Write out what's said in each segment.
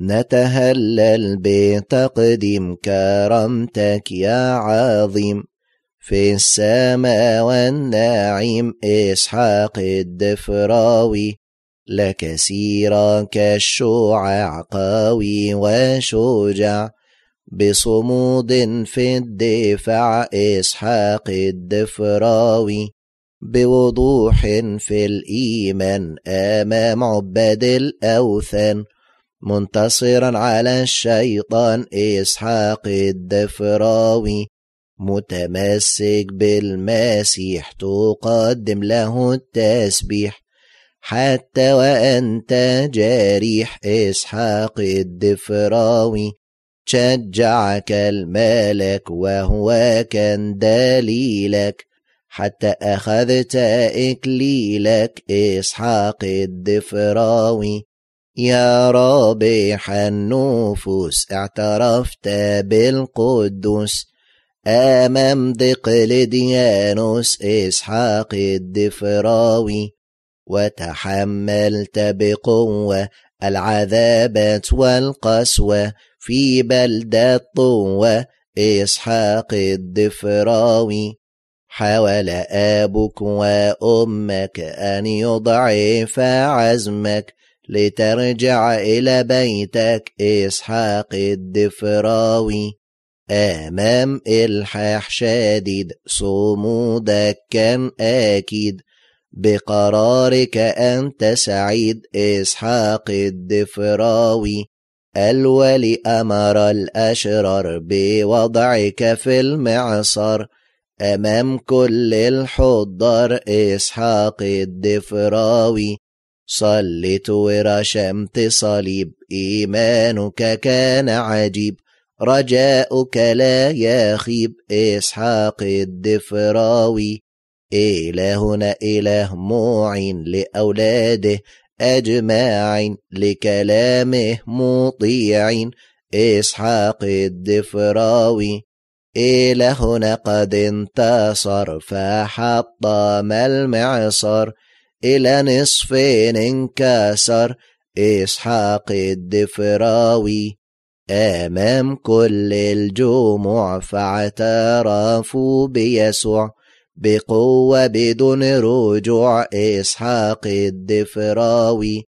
نتهلل بتقديم كرمتك يا عظيم في السماء والنعيم إسحاق الدفراوي لك سيرك الشعاع قوي وشجاع بصمود في الدفاع إسحاق الدفراوي بوضوح في الإيمان أمام عباد الأوثان منتصرا على الشيطان إسحاق الدفراوي متمسك بالمسيح تقدم له التسبيح حتى وأنت جريح إسحاق الدفراوي شجعك الملك وهو كان دليلك حتى أخذت إكليلك إسحاق الدفراوي يا رابح النفوس اعترفت بالقدوس أمام دقلديانوس إسحاق الدفراوي وتحملت بقوة العذابات والقسوة في بلدة طوة إسحاق الدفراوي حاول أبوك وأمك أن يضعف عزمك لترجع إلى بيتك إسحاق الدفراوي أمام الحاح شديد صمودك كان أكيد بقرارك أنت سعيد إسحاق الدفراوي الولي أمر الأشرار بوضعك في المعصر أمام كل الحضار إسحاق الدفراوي صليت ورشمت صليب إيمانك كان عجيب رجاؤك لا يخيب إسحاق الدفراوي إلهنا إله معين لأولاده أجمعين لكلامه مطيعين إسحاق الدفراوي إلهنا قد انتصر فحطم المعصر إلى نصفين انكسر إسحاق الدفراوي أمام كل الجموع فاعترفوا بيسوع بقوة بدون رجوع إسحاق الدفراوي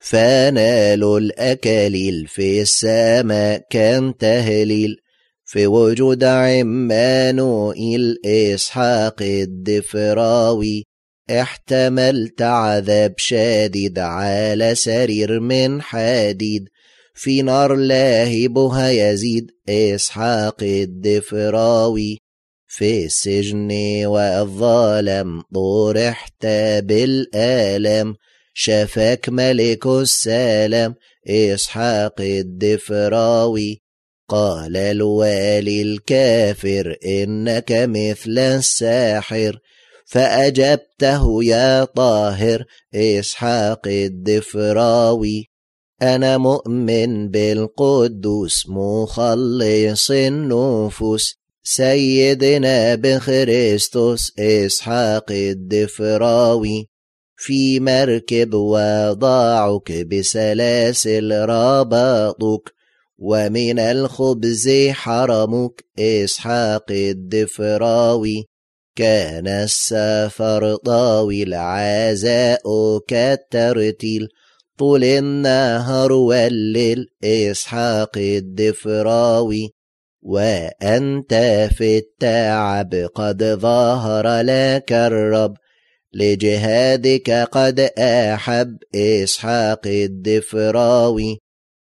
فنالوا الأكاليل في السماء كان تهليل في وجود عمانوئيل إسحاق الدفراوي احتملت عذاب شديد على سرير من حديد في نار لاهبها يزيد إسحاق الدفراوي في السجن والظالم طرحت بالآلام شفاك ملك السلام إسحاق الدفراوي قال الوالي الكافر إنك مثل الساحر فأجبته يا طاهر إسحاق الدفراوي أنا مؤمن بالقدوس مخلص النفوس سيدنا بخريستوس إسحاق الدفراوي في مركب وضعك بسلاسل رابطك ومن الخبز حرمك إسحاق الدفراوي كان السفر طاول عزاء كالترتيل طول النهار والليل إسحاق الدفراوي وأنت في التعب قد ظهر لك الرب لجهادك قد أحب إسحاق الدفراوي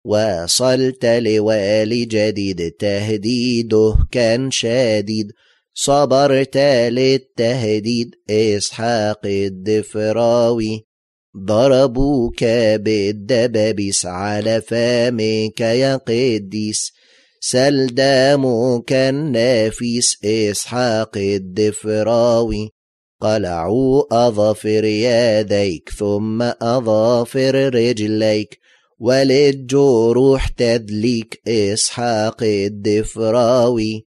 وصلت لوالي جديد تهديده كان شديد صبرت للتهديد إسحاق الدفراوي ضربوك بالدبابيس على فمك يا قديس سل دمك النفيس إسحاق الدفراوي قلعوا أظافر يديك ثم أظافر رجليك وللجروح تدليك إسحاق الدفراوي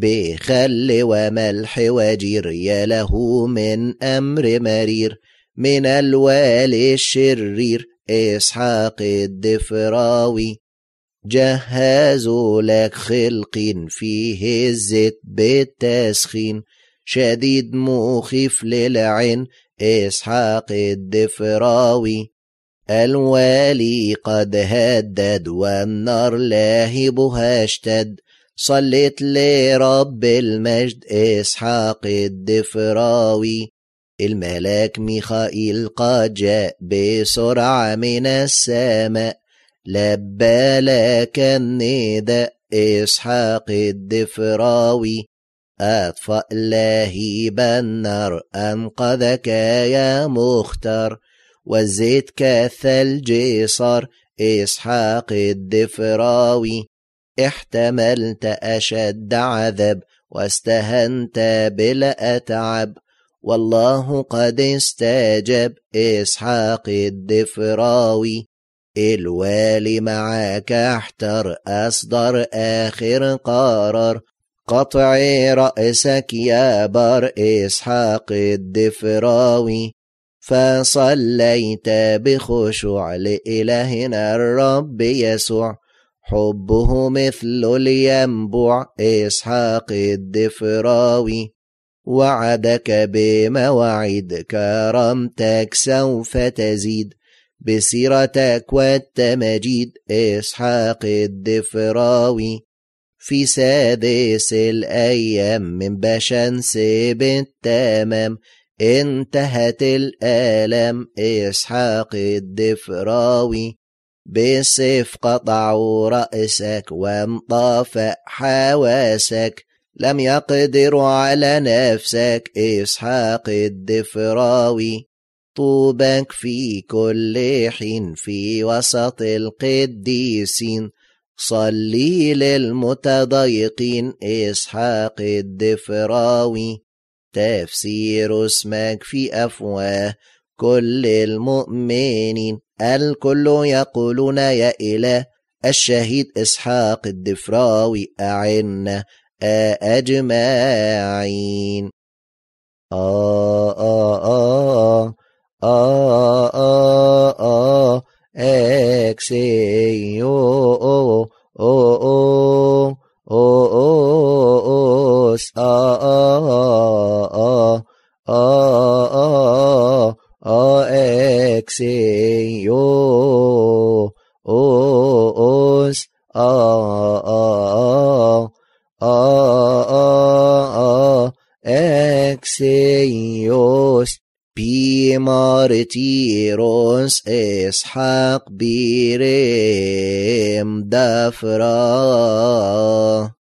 بخل وملح وجير يا له من أمر مرير من الوالي الشرير إسحاق الدفراوي جهزوا لك خلق فيه الزيت بالتسخين شديد مخيف للعين إسحاق الدفراوي الوالي قد هدد والنار لاهبها اشتد صليت لرب المجد إسحاق الدفراوي الملاك ميخائيل قد جاء بسرعة من السماء لبى لك النداء إسحاق الدفراوي أطفأ لهيب النار أنقذك يا مختار والزيت كالثلج صار إسحاق الدفراوي احتملت أشد عذاب واستهنت بلا أتعب والله قد استجاب إسحاق الدفراوي الوالي معاك احتر أصدر آخر قرار قطع رأسك يا بر إسحاق الدفراوي فصليت بخشوع لإلهنا الرب يسوع حبه مثل الينبع إسحاق الدفراوي وعدك بمواعد كرمتك سوف تزيد بسيرتك والتمجيد إسحاق الدفراوي في سادس الأيام من بشن سيب التمام انتهت الآلام إسحاق الدفراوي بسيف قطعوا رأسك وانطفأ حواسك لم يقدر على نفسك إسحاق الدفراوي طوبك في كل حين في وسط القديسين صلي للمتضايقين إسحاق الدفراوي تفسير اسمك في أفواه كل المؤمنين الكل يقولون يا إله الشهيد إسحاق الدفراوي أعنا أجمعين آه آه آه آه آه آه, آه, آه, آه, آه, آه, آه, آه, آه أيوس بي بمارتيروس إسحاق بيريم دفرا